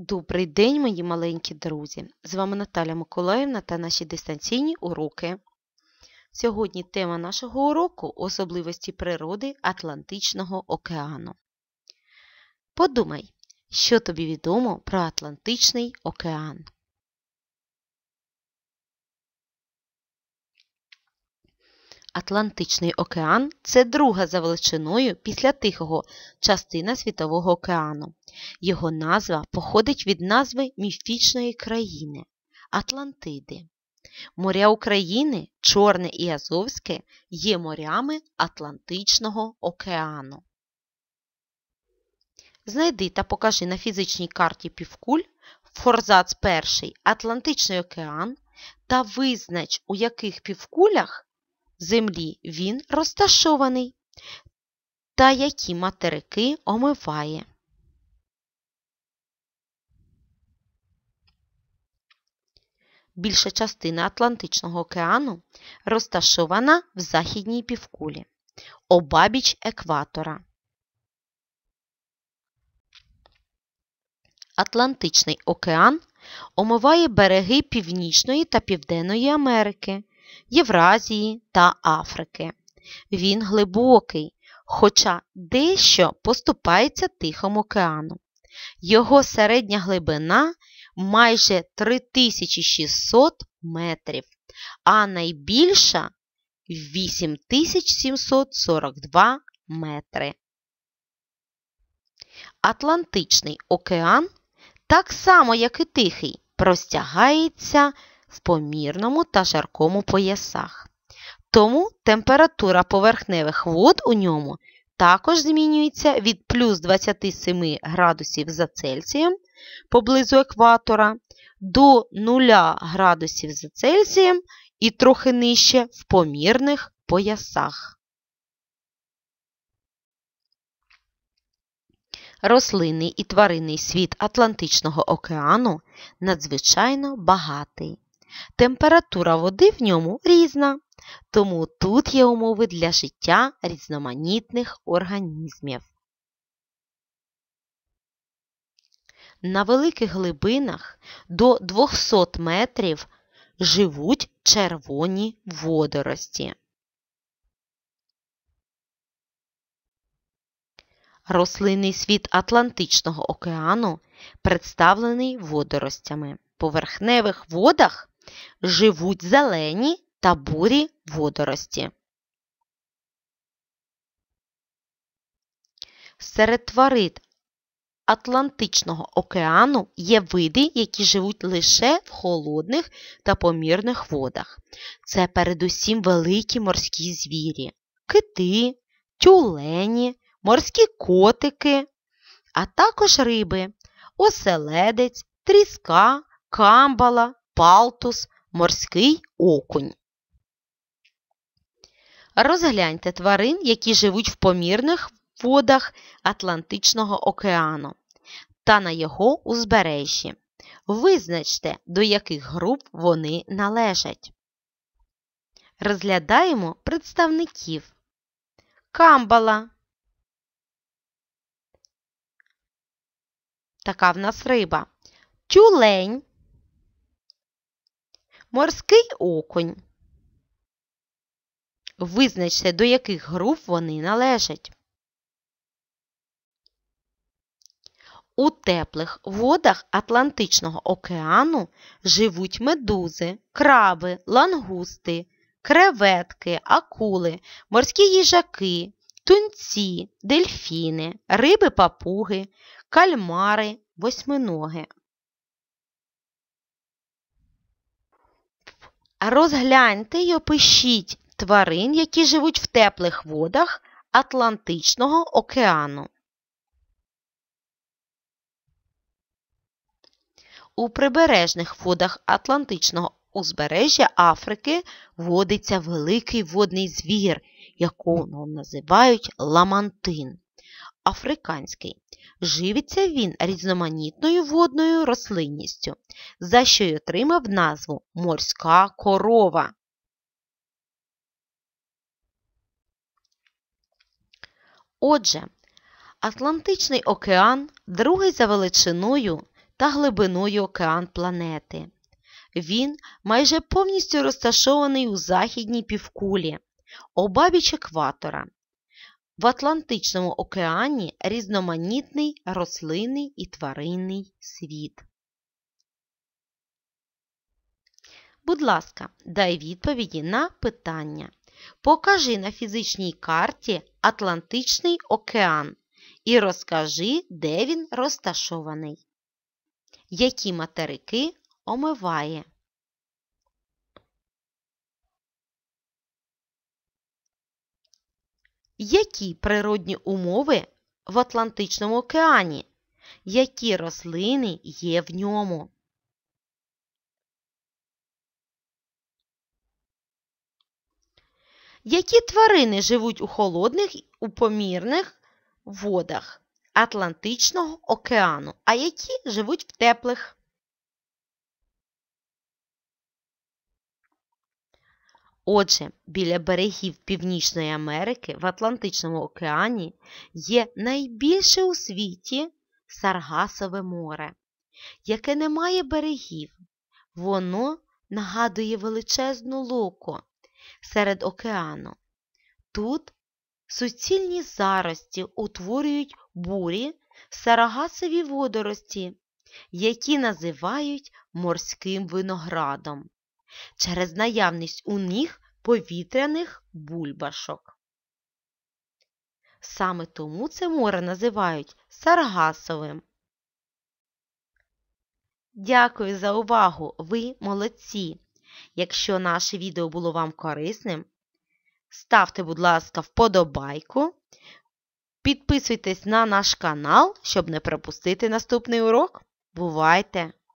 Добрий день, мої маленькі друзі! З вами Наталя Миколаївна та наші дистанційні уроки. Сьогодні тема нашого уроку особливості природи Атлантичного океану. Подумай, що тобі відомо про Атлантичний океан. Атлантичний океан це друга за величиною після Тихого частина Світового океану. Його назва походить від назви міфічної країни Атлантиди. Моря України, Чорне і Азовське, є морями Атлантичного океану. Знайди та покажи на фізичній карті півкуль Форзац 1 Атлантичний океан та визнач, у яких півкулях землі він розташований та які материки омиває. Більша частина Атлантичного океану розташована в західній півкулі обабіч екватора. Атлантичний океан омиває береги Північної та Південної Америки, Євразії та Африки. Він глибокий, хоча дещо поступається Тихим океаном. Його середня глибина майже 3600 метрів, а найбільша 8742 метри. Атлантичний океан, так само як і Тихий, простягається в помірному та жаркому поясах. Тому температура поверхневих вод у ньому також змінюється від плюс 27 градусів за Цельсієм поблизу екватора до 0 градусів за Цельсієм і трохи нижче в помірних поясах. Рослинний і тваринний світ Атлантичного океану надзвичайно багатий. Температура води в ньому різна, тому тут є умови для життя різноманітних організмів. На великих глибинах до 200 метрів живуть червоні водорості. Рослинний світ Атлантичного океану представлений водоростями. В поверхневих водах Живуть зелені та бурі водорості. Серед тварин Атлантичного океану є види, які живуть лише в холодних та помірних водах. Це передусім великі морські звірі, кити, тюлені, морські котики, а також риби, оселедець, тріска, камбала палтус, морський окунь. Розгляньте тварин, які живуть в помірних водах Атлантичного океану та на його узбережжі. Визначте, до яких груп вони належать. Розглядаємо представників камбала. Така в нас риба. Тюлень. Морський окунь. Визначте, до яких груп вони належать. У теплих водах Атлантичного океану живуть медузи, краби, лангусти, креветки, акули, морські їжаки, тунці, дельфіни, риби папуги, кальмари, восьминоги. Розгляньте й опишіть тварин, які живуть в теплих водах Атлантичного океану. У прибережних водах Атлантичного узбережжя Африки водиться великий водний звір, якого називають ламантин. Африканський Живиться він різноманітною водною рослинністю, за що й отримав назву морська корова. Отже, Атлантичний океан другий за величиною та глибиною океан планети. Він майже повністю розташований у західній півкулі, обабіч екватора в Атлантичному океані різноманітний рослинний і тваринний світ. Будь ласка, дай відповіді на питання. Покажи на фізичній карті Атлантичний океан і розкажи, де він розташований. Які материки омиває. Які природні умови в Атлантичному океані? Які рослини є в ньому? Які тварини живуть у холодних у помірних водах Атлантичного океану, а які живуть в теплих? Отже, біля берегів Північної Америки в Атлантичному океані є найбільше у світі Саргасове море, яке не має берегів. Воно нагадує величезну локо серед океану. Тут суцільні зарості утворюють бурі в сарагасові водорості, які називають морським виноградом через наявність у них повітряних бульбашок. Саме тому це море називають Саргасовим. Дякую за увагу! Ви молодці! Якщо наше відео було вам корисним, ставте, будь ласка, вподобайку. Підписуйтесь на наш канал, щоб не пропустити наступний урок. Бувайте!